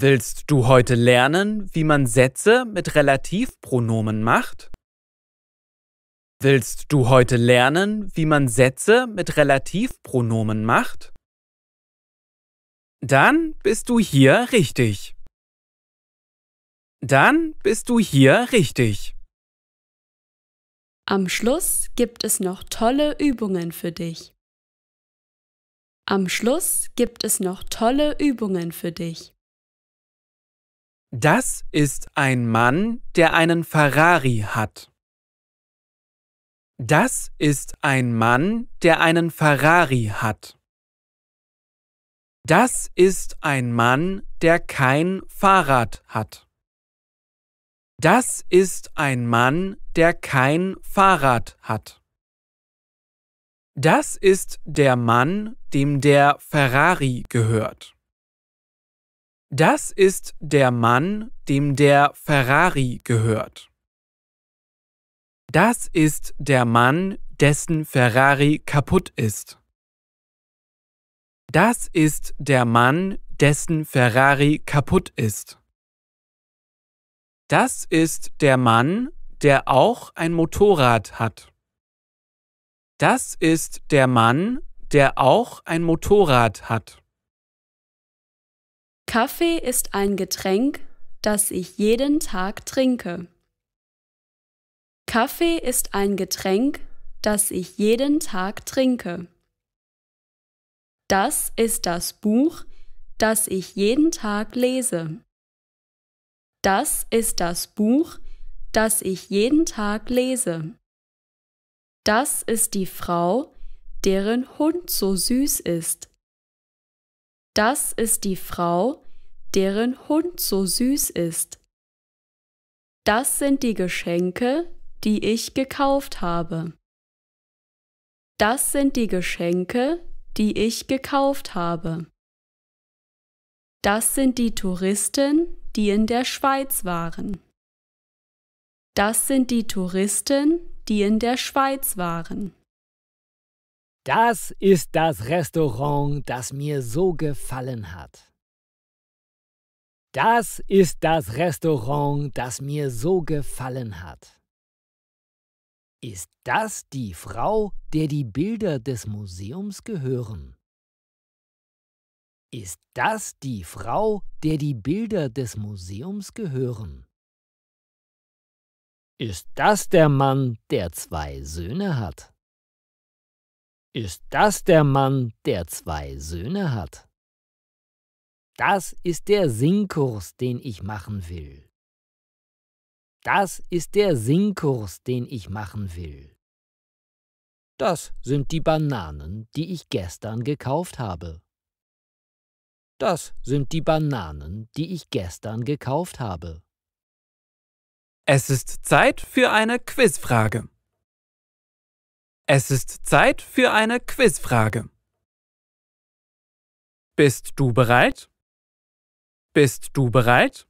Willst du heute lernen, wie man Sätze mit Relativpronomen macht? Willst du heute lernen, wie man Sätze mit Relativpronomen macht? Dann bist du hier richtig. Dann bist du hier richtig. Am Schluss gibt es noch tolle Übungen für dich. Am Schluss gibt es noch tolle Übungen für dich. Das ist ein Mann, der einen Ferrari hat. Das ist ein Mann, der einen Ferrari hat. Das ist ein Mann, der kein Fahrrad hat. Das ist ein Mann, der kein Fahrrad hat. Das ist der Mann, dem der Ferrari gehört. Das ist der Mann, dem der Ferrari gehört. Das ist der Mann, dessen Ferrari kaputt ist. Das ist der Mann, dessen Ferrari kaputt ist. Das ist der Mann, der auch ein Motorrad hat. Das ist der Mann, der auch ein Motorrad hat. Kaffee ist ein Getränk, das ich jeden Tag trinke. Kaffee ist ein Getränk, das ich jeden Tag trinke. Das ist das Buch, das ich jeden Tag lese. Das ist das Buch, das ich jeden Tag lese. Das ist die Frau, deren Hund so süß ist. Das ist die Frau, deren Hund so süß ist. Das sind die Geschenke, die ich gekauft habe. Das sind die Geschenke, die ich gekauft habe. Das sind die Touristen, die in der Schweiz waren. Das sind die Touristen, die in der Schweiz waren. Das ist das Restaurant, das mir so gefallen hat. Das ist das Restaurant, das mir so gefallen hat. Ist das die Frau, der die Bilder des Museums gehören? Ist das die Frau, der die Bilder des Museums gehören? Ist das der Mann, der zwei Söhne hat? Ist das der Mann, der zwei Söhne hat? Das ist der Singkurs, den ich machen will. Das ist der Singkurs, den ich machen will. Das sind die Bananen, die ich gestern gekauft habe. Das sind die Bananen, die ich gestern gekauft habe. Es ist Zeit für eine Quizfrage. Es ist Zeit für eine Quizfrage. Bist du bereit? Bist du bereit?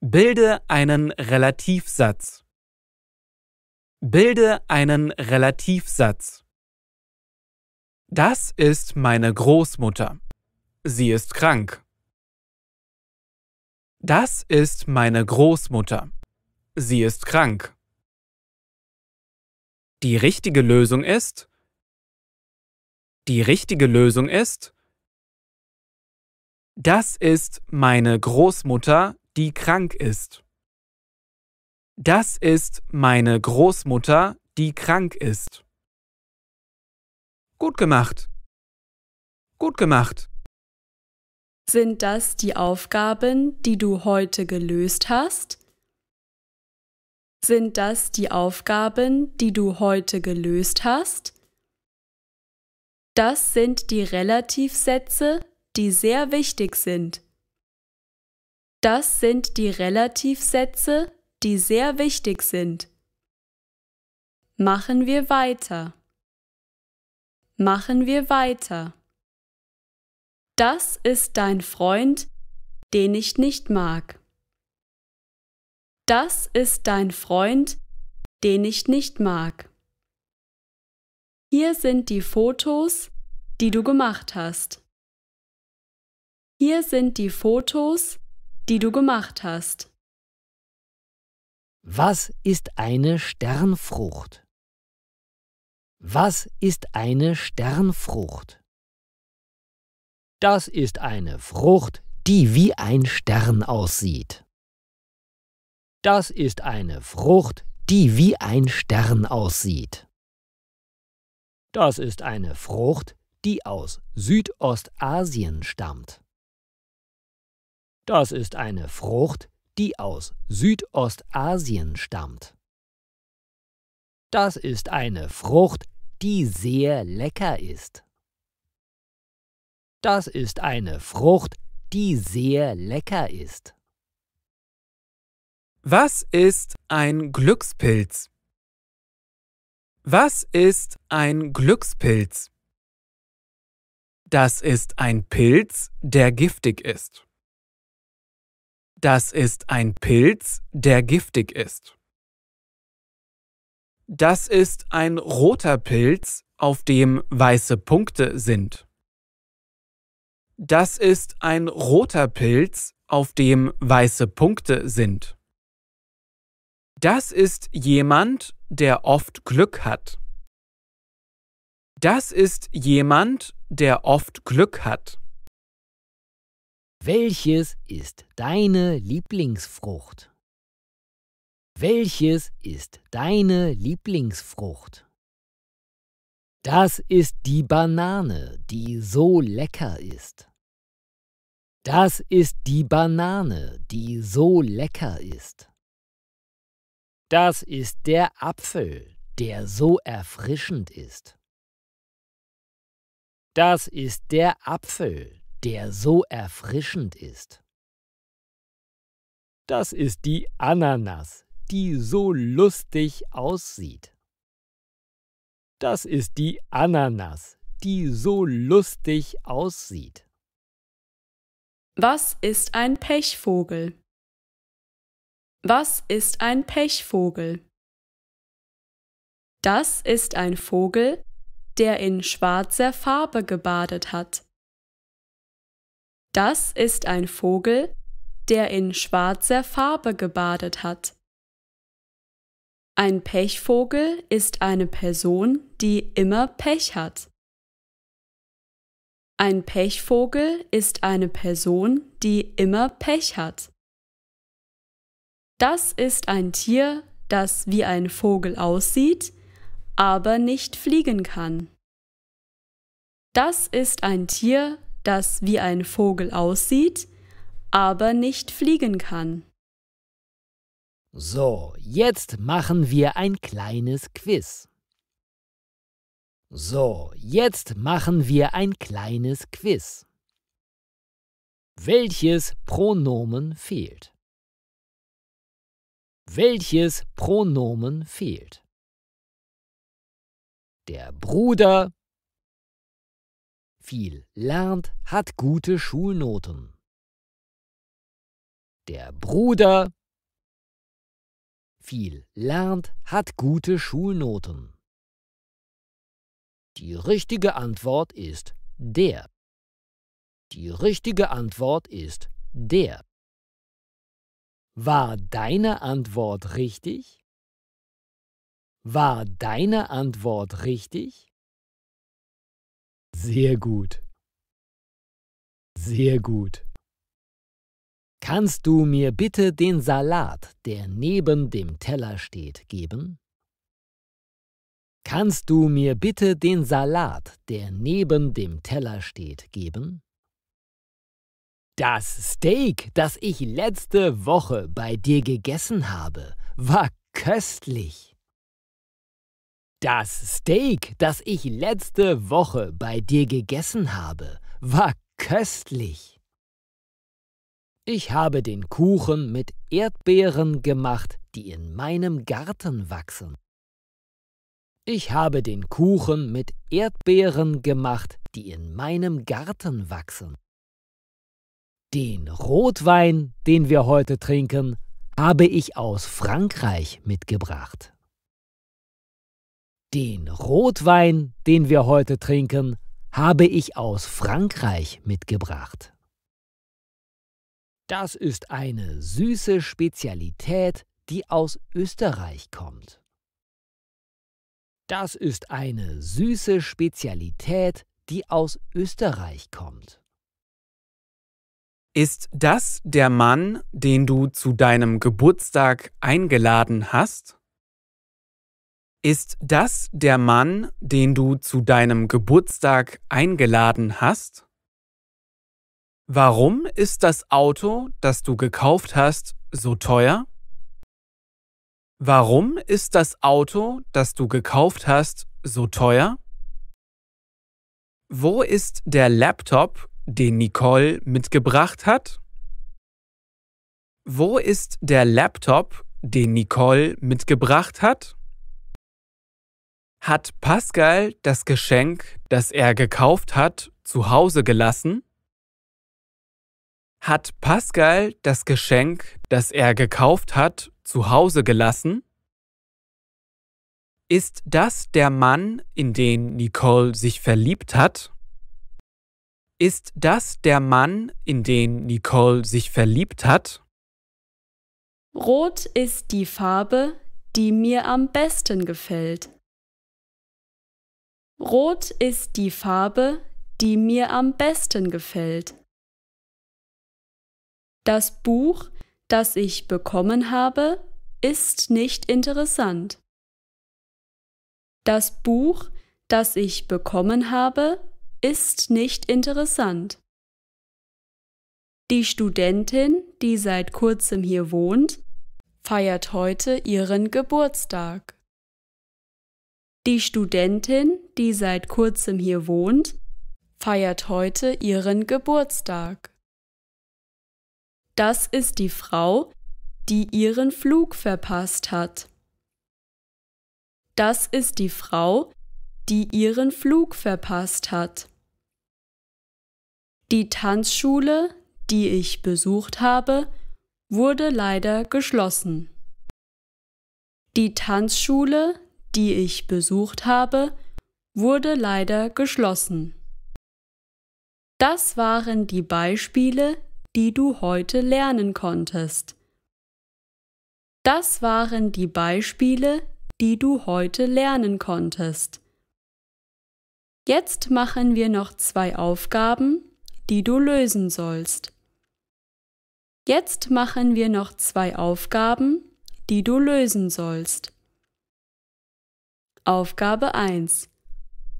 Bilde einen Relativsatz. Bilde einen Relativsatz. Das ist meine Großmutter. Sie ist krank. Das ist meine Großmutter. Sie ist krank. Die richtige Lösung ist Die richtige Lösung ist Das ist meine Großmutter, die krank ist. Das ist meine Großmutter, die krank ist. Gut gemacht. Gut gemacht. Sind das die Aufgaben, die du heute gelöst hast? Sind das die Aufgaben, die du heute gelöst hast? Das sind die Relativsätze, die sehr wichtig sind. Das sind die Relativsätze, die sehr wichtig sind. Machen wir weiter. Machen wir weiter. Das ist dein Freund, den ich nicht mag das ist dein Freund, den ich nicht mag. Hier sind die Fotos, die du gemacht hast. Hier sind die Fotos, die du gemacht hast. Was ist eine Sternfrucht? Was ist eine Sternfrucht? Das ist eine Frucht, die wie ein Stern aussieht. Das ist eine Frucht, die wie ein Stern aussieht. Das ist eine Frucht, die aus Südostasien stammt. Das ist eine Frucht, die aus Südostasien stammt. Das ist eine Frucht, die sehr lecker ist. Das ist eine Frucht, die sehr lecker ist. Was ist ein Glückspilz? Was ist ein Glückspilz? Das ist ein Pilz, der giftig ist. Das ist ein Pilz, der giftig ist. Das ist ein roter Pilz, auf dem weiße Punkte sind. Das ist ein roter Pilz, auf dem weiße Punkte sind. Das ist jemand, der oft Glück hat. Das ist jemand, der oft Glück hat. Welches ist deine Lieblingsfrucht? Welches ist deine Lieblingsfrucht? Das ist die Banane, die so lecker ist. Das ist die Banane, die so lecker ist. Das ist der Apfel, der so erfrischend ist. Das ist der Apfel, der so erfrischend ist. Das ist die Ananas, die so lustig aussieht. Das ist die Ananas, die so lustig aussieht. Was ist ein Pechvogel? Was ist ein Pechvogel? Das ist ein Vogel, der in schwarzer Farbe gebadet hat. Das ist ein Vogel, der in schwarzer Farbe gebadet hat. Ein Pechvogel ist eine Person, die immer Pech hat. Ein Pechvogel ist eine Person, die immer Pech hat. Das ist ein Tier, das wie ein Vogel aussieht, aber nicht fliegen kann. Das ist ein Tier, das wie ein Vogel aussieht, aber nicht fliegen kann. So, jetzt machen wir ein kleines Quiz. So, jetzt machen wir ein kleines Quiz. Welches Pronomen fehlt? Welches Pronomen fehlt? Der Bruder viel lernt, hat gute Schulnoten. Der Bruder viel lernt, hat gute Schulnoten. Die richtige Antwort ist der. Die richtige Antwort ist der. War deine Antwort richtig? War deine Antwort richtig? Sehr gut. Sehr gut. Kannst du mir bitte den Salat, der neben dem Teller steht, geben? Kannst du mir bitte den Salat, der neben dem Teller steht, geben? Das Steak, das ich letzte Woche bei dir gegessen habe, war köstlich. Das Steak, das ich letzte Woche bei dir gegessen habe, war köstlich. Ich habe den Kuchen mit Erdbeeren gemacht, die in meinem Garten wachsen. Ich habe den Kuchen mit Erdbeeren gemacht, die in meinem Garten wachsen. Den Rotwein, den wir heute trinken, habe ich aus Frankreich mitgebracht. Den Rotwein, den wir heute trinken, habe ich aus Frankreich mitgebracht. Das ist eine süße Spezialität, die aus Österreich kommt. Das ist eine süße Spezialität, die aus Österreich kommt. Ist das der Mann, den du zu deinem Geburtstag eingeladen hast? Ist das der Mann, den du zu deinem Geburtstag eingeladen hast? Warum ist das Auto, das du gekauft hast, so teuer? Warum ist das Auto, das du gekauft hast, so teuer? Wo ist der Laptop, den Nicole mitgebracht hat? Wo ist der Laptop, den Nicole mitgebracht hat? Hat Pascal das Geschenk, das er gekauft hat, zu Hause gelassen? Hat Pascal das Geschenk, das er gekauft hat, zu Hause gelassen? Ist das der Mann, in den Nicole sich verliebt hat? Ist das der Mann, in den Nicole sich verliebt hat? Rot ist die Farbe, die mir am besten gefällt. Rot ist die Farbe, die mir am besten gefällt. Das Buch, das ich bekommen habe, ist nicht interessant. Das Buch, das ich bekommen habe, ist nicht interessant. Die Studentin, die seit kurzem hier wohnt, feiert heute ihren Geburtstag. Die Studentin, die seit kurzem hier wohnt, feiert heute ihren Geburtstag. Das ist die Frau, die ihren Flug verpasst hat. Das ist die Frau, die ihren Flug verpasst hat. Die Tanzschule, die ich besucht habe, wurde leider geschlossen. Die Tanzschule, die ich besucht habe, wurde leider geschlossen. Das waren die Beispiele, die du heute lernen konntest. Das waren die Beispiele, die du heute lernen konntest. Jetzt machen wir noch zwei Aufgaben, die du lösen sollst. Jetzt machen wir noch zwei Aufgaben, die du lösen sollst. Aufgabe 1.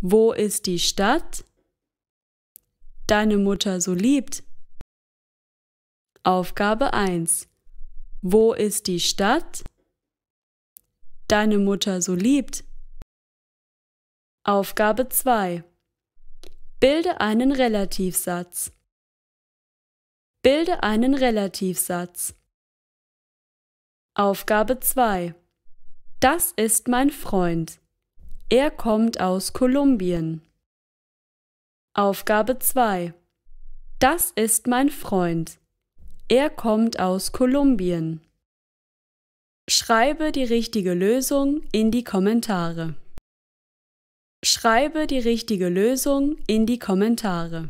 Wo ist die Stadt? Deine Mutter so liebt. Aufgabe 1. Wo ist die Stadt? Deine Mutter so liebt. Aufgabe 2. Bilde einen Relativsatz. Bilde einen Relativsatz. Aufgabe 2. Das ist mein Freund. Er kommt aus Kolumbien. Aufgabe 2. Das ist mein Freund. Er kommt aus Kolumbien. Schreibe die richtige Lösung in die Kommentare. Schreibe die richtige Lösung in die Kommentare.